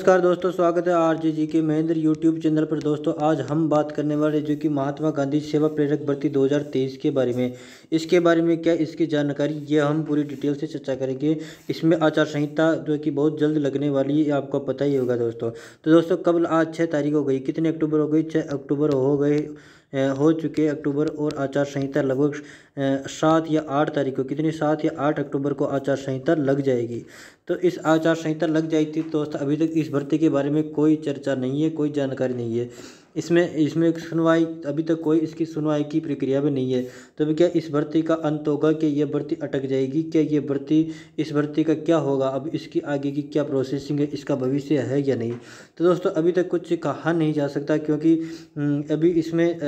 नमस्कार दोस्तों स्वागत है आर जी जी के महेंद्र यूट्यूब चैनल पर दोस्तों आज हम बात करने वाले जो कि महात्मा गांधी सेवा प्रेरक भर्ती 2023 के बारे में इसके बारे में क्या इसकी जानकारी ये हम पूरी डिटेल से चर्चा करेंगे इसमें आचार संहिता जो कि बहुत जल्द लगने वाली है आपको पता ही होगा दोस्तों तो दोस्तों कब आज छः तारीख हो गई कितने अक्टूबर हो गई छः अक्टूबर हो गए हो चुके अक्टूबर और आचार संहिता लगभग सात या आठ तारीख को कितनी सात या आठ अक्टूबर को आचार संहिता लग जाएगी तो इस आचार संहिता लग जाएगी तो अभी तक इस भर्ती के बारे में कोई चर्चा नहीं है कोई जानकारी नहीं है इसमें इसमें सुनवाई अभी तक कोई इसकी सुनवाई की प्रक्रिया भी नहीं है तो अभी क्या इस भर्ती का अंत होगा कि यह भर्ती अटक जाएगी क्या ये भर्ती इस भर्ती का क्या होगा अब इसकी आगे की क्या प्रोसेसिंग है इसका भविष्य है या नहीं तो दोस्तों अभी तक कुछ कहा नहीं जा सकता क्योंकि हम्म, अभी इसमें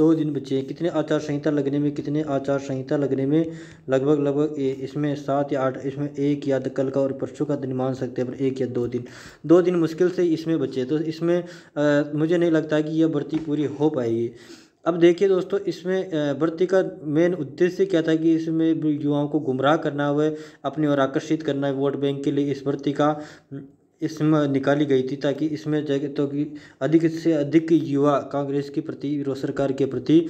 दो दिन बचे हैं कितने आचार संहिता लगने में कितने आचार आचार संहिता लगने में लगभग लगभग इसमें सात या आठ इसमें एक या कल का और परसों का दिन मान सकते हैं पर एक या दो दिन दो दिन मुश्किल से इसमें बचे तो इसमें आ, मुझे नहीं लगता कि यह भर्ती पूरी हो पाएगी अब देखिए दोस्तों इसमें भर्ती का मेन उद्देश्य क्या था कि इसमें युवाओं को गुमराह करना हुआ अपनी ओर आकर्षित करना है वोट बैंक के लिए इस भर्ती का इसमें निकाली गई थी ताकि इसमें जगह तो कि अधिक से अधिक युवा कांग्रेस के प्रति सरकार के प्रति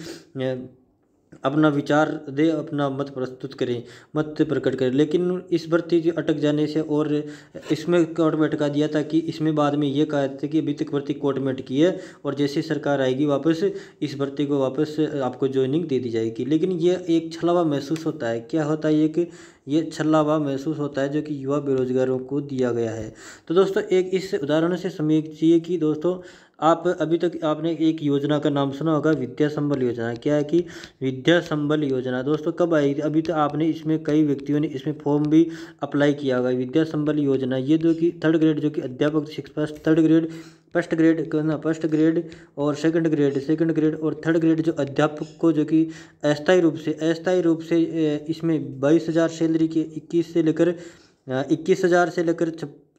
अपना विचार दें अपना मत प्रस्तुत करें मत प्रकट करें लेकिन इस भर्ती जो अटक जाने से और इसमें कोर्ट में अटका दिया ताकि इसमें बाद में ये कहा था कि अभी तक भर्ती कोर्ट में अटकी है और जैसे सरकार आएगी वापस इस भर्ती को वापस आपको ज्वाइनिंग दे दी जाएगी लेकिन ये एक छलावा महसूस होता है क्या होता है कि ये छलावा महसूस होता है जो कि युवा बेरोजगारों को दिया गया है तो दोस्तों एक इस उदाहरण से समझिए कि दोस्तों आप अभी तक आपने एक योजना का नाम सुना होगा विद्या संबल योजना क्या है कि विद्या संबल योजना दोस्तों कब आई थी अभी तो आपने इसमें कई व्यक्तियों ने इसमें फॉर्म भी अप्लाई किया होगा विद्या संबल योजना ये जो कि थर्ड ग्रेड जो कि अध्यापक शिक्षक थर्ड ग्रेड फर्स्ट ग्रेड करना फर्स्ट ग्रेड और सेकंड ग्रेड सेकंड ग्रेड और थर्ड ग्रेड जो अध्यापक को जो कि अस्थायी रूप से अस्थायी रूप से इसमें बाईस हज़ार सैलरी के इक्कीस से लेकर इक्कीस हज़ार से लेकर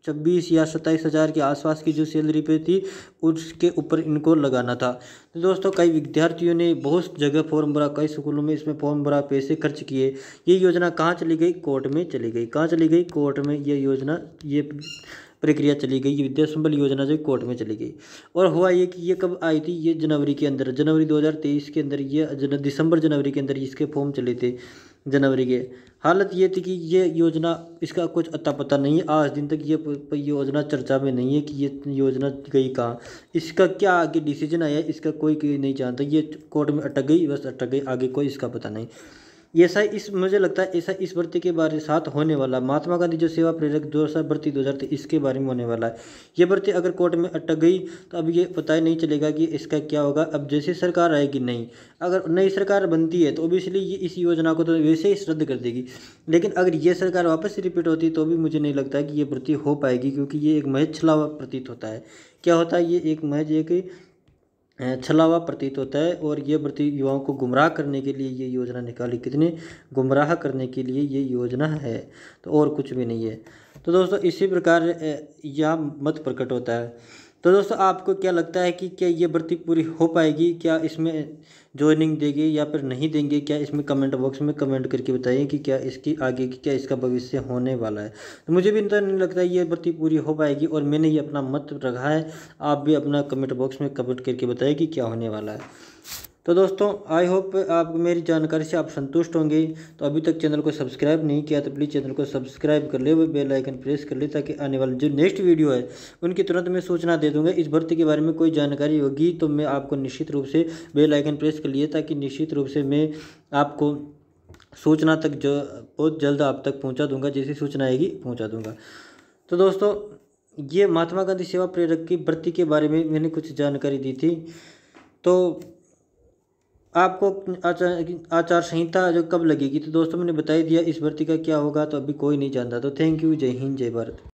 छब्बीस या सत्ताईस हज़ार के आसपास की जो सैलरी पे थी उसके ऊपर इनको लगाना था तो दोस्तों कई विद्यार्थियों ने बहुत जगह फॉर्म भरा कई स्कूलों में इसमें फॉर्म भरा पैसे खर्च किए ये योजना कहाँ चली गई कोर्ट में चली गई कहाँ चली गई कोर्ट में ये योजना ये प्रक्रिया चली गई विद्या संबल योजना जो कोर्ट में चली गई और हुआ ये कि ये कब आई थी ये जनवरी के अंदर जनवरी दो के अंदर ये दिसंबर जनवरी के अंदर इसके फॉर्म चले थे जनवरी के हालत ये थी कि ये योजना इसका कुछ अता पता नहीं है आज दिन तक ये योजना चर्चा में नहीं है कि ये योजना गई कहाँ इसका क्या आगे डिसीजन आया इसका कोई नहीं जानता ये कोर्ट में अटक गई बस अटक गई आगे कोई इसका पता नहीं ऐसा इस मुझे लगता है ऐसा इस भर्ती के बारे साथ होने वाला महात्मा गांधी जो सेवा प्रेरक दो हज़ार भर्ती दो हज़ार इसके बारे में होने वाला है ये भर्ती अगर कोर्ट में अटक गई तो अब ये पता ही नहीं चलेगा कि इसका क्या होगा अब जैसे सरकार आएगी नहीं अगर नई सरकार बनती है तो ओबियसली ये इस योजना को तो वैसे ही रद्द कर देगी लेकिन अगर ये सरकार वापस रिपीट होती तो भी मुझे नहीं लगता कि ये भर्ती हो पाएगी क्योंकि ये एक महज छलावा प्रतीत होता है क्या होता है ये एक महज एक छला हुआ प्रतीत होता है और ये प्रति युवाओं को गुमराह करने के लिए ये योजना निकाली कितनी गुमराह करने के लिए ये योजना है तो और कुछ भी नहीं है तो दोस्तों इसी प्रकार यह मत प्रकट होता है तो दोस्तों आपको क्या लगता है कि क्या ये भर्ती पूरी हो पाएगी क्या इसमें ज्वाइनिंग देंगे या फिर नहीं देंगे क्या इसमें कमेंट बॉक्स में कमेंट करके बताइए कि क्या इसकी आगे की क्या इसका भविष्य होने वाला है तो मुझे भी इतना नहीं लगता ये भर्ती पूरी हो पाएगी और मैंने ये अपना मत रखा है आप भी अपना कमेंट बॉक्स में कमेंट करके बताइए कि क्या होने वाला है तो दोस्तों आई होप आप मेरी जानकारी से आप संतुष्ट होंगे तो अभी तक चैनल को सब्सक्राइब नहीं किया तो प्लीज़ चैनल को सब्सक्राइब कर ले वो बेल आइकन प्रेस कर ले ताकि आने वाली जो नेक्स्ट वीडियो है उनकी तुरंत मैं सूचना दे दूंगा इस भर्ती के बारे में कोई जानकारी होगी तो मैं आपको निश्चित रूप से बेल आइकन प्रेस कर लिए ताकि निश्चित रूप से मैं आपको सूचना तक जो बहुत जल्द आप तक पहुँचा दूँगा जैसी सूचना आएगी पहुँचा दूँगा तो दोस्तों ये महात्मा गांधी सेवा प्रेरक की भर्ती के बारे में मैंने कुछ जानकारी दी थी तो आपको आचार आचार संहिता जो कब लगेगी तो दोस्तों मैंने बताई दिया इस भर्ती का क्या होगा तो अभी कोई नहीं जानता तो थैंक यू जय हिंद जय भारत